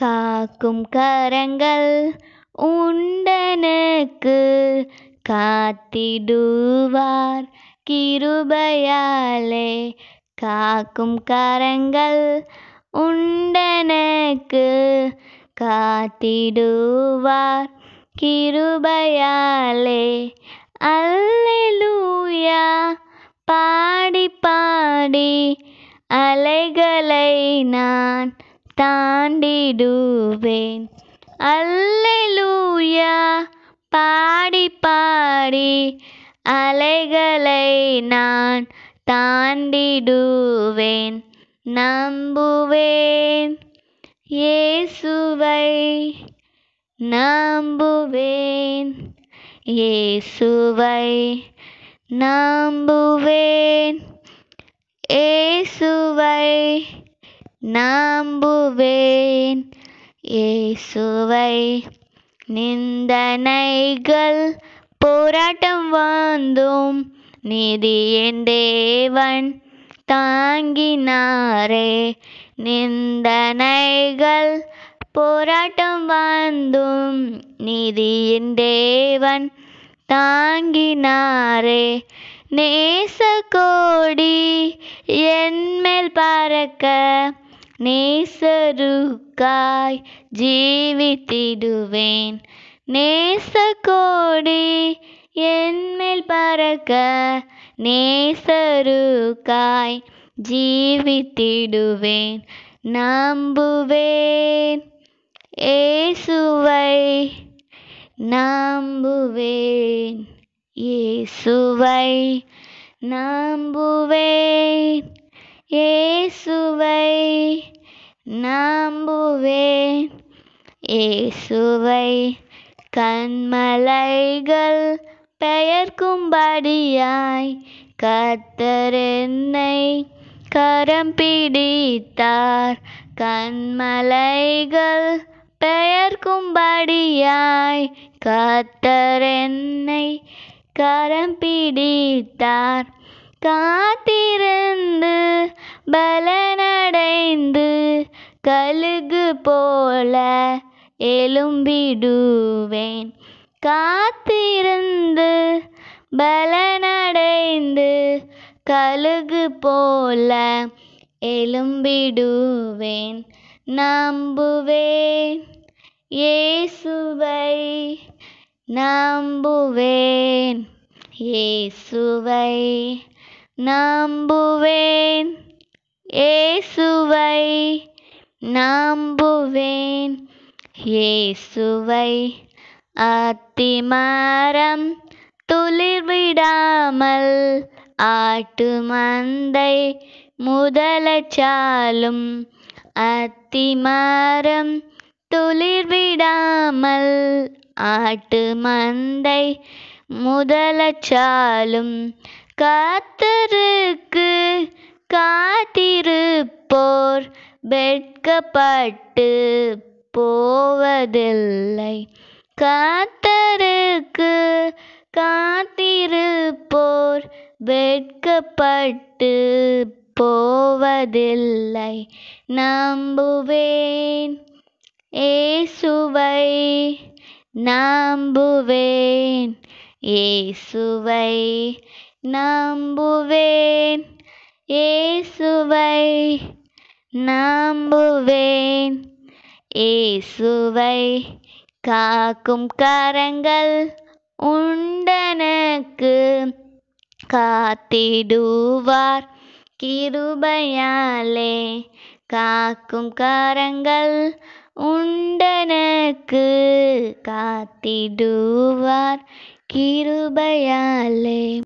காக்கும் கரங்கள் உண்டனக்கு காத்திடுவார் கிருபையாலே காக்கும் கரங்கள் உண்டனக்கு காத்திடுவார் கிருபையாலே அல்லூயா பாடி பாடி அலைகளை நான் தாண்டிடுவேன் அல்லூயா பாடி பாடி அலைகளை நான் தாண்டிடுவேன் நம்புவேன் இயேசுவை நம்புவேன் இயேசுவை நம்புவேன் இயேசுவை நம்புவேன் ஏசுவை நிந்தனைகள் போராட்டம் வந்தும் நிதி என் தேவன் தாங்கினாரே நிந்தனைகள் போராட்டம் வந்தும் என் தேவன் தாங்கினாரே நேச கோடி மேல் பறக்க நேசருக்காய் ஜீவித்திடுவேன் நேசக்கோடி என்மேல் பறக்க நேசருக்காய் ஜீவித்திடுவேன் நம்புவேன் ஏசுவை நம்புவேன் ஏசுவை நம்புவேன் இயேசுவை நம்புவேன் இயேசுவை கண்மலைகள் பெயர்க்கும்படியாய் கத்தரென்னை கரம் பிடித்தார் கண்மலைகள் பெயர்க்கும்படியாய் கத்தரென்னை கரம் பிடித்தார் காத்திருந்து பலனடைந்து கழுகு போல எழும்பிடுவேன் காத்திருந்து பலனடைந்து கழுகு போல எழும்பிடுவேன் நம்புவேன் இயேசுவை நம்புவேன் இயேசுவை நம்புவேன் ஏசுவை நம்புவேன் ஏசுவை அத்திமாரம் துளிர்விடாமல் ஆட்டு மந்தை முதலச்சாலும் அத்திமாரம் துளிர்விடாமல் ஆட்டு மந்தை முதலச்சாலும் காத்தருக்கு காத்திருப்போர் வெட்கப்பட்டு போவதில்லை காத்தருக்கு காத்திருப்போர் வெட்கப்பட்டு போவதில்லை நம்புவேன் ஏசுவை நம்புவேன் ஏசுவை நம்புவேன் இயேசுவை நம்புவேன் இயேசுவை காக்கும் கரங்கள் உண்டனக்கு காத்திடுவார் கிருபையாலே காக்கும் கரங்கள் உண்டனக்கு காத்திடுவார் கிருபையாலே